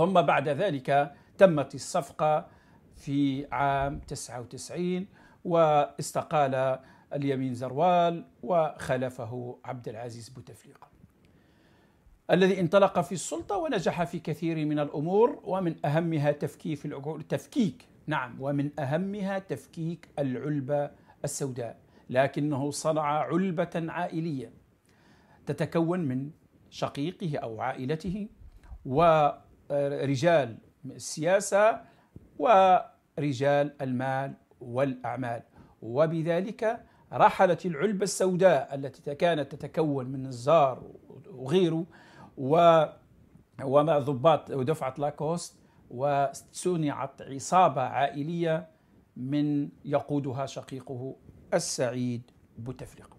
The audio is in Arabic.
ثم بعد ذلك تمت الصفقة في عام 99 واستقال اليمين زروال وخلفه عبد العزيز بوتفليقه الذي انطلق في السلطة ونجح في كثير من الأمور ومن أهمها تفكيك تفكيك نعم ومن أهمها تفكيك العلبة السوداء لكنه صنع علبة عائلية تتكون من شقيقه أو عائلته و رجال السياسة ورجال المال والأعمال وبذلك رحلت العلبة السوداء التي كانت تتكون من الزار وغيره و وما ضباط ودفعة لاكوست وصنعت عصابة عائلية من يقودها شقيقه السعيد بوتفليقه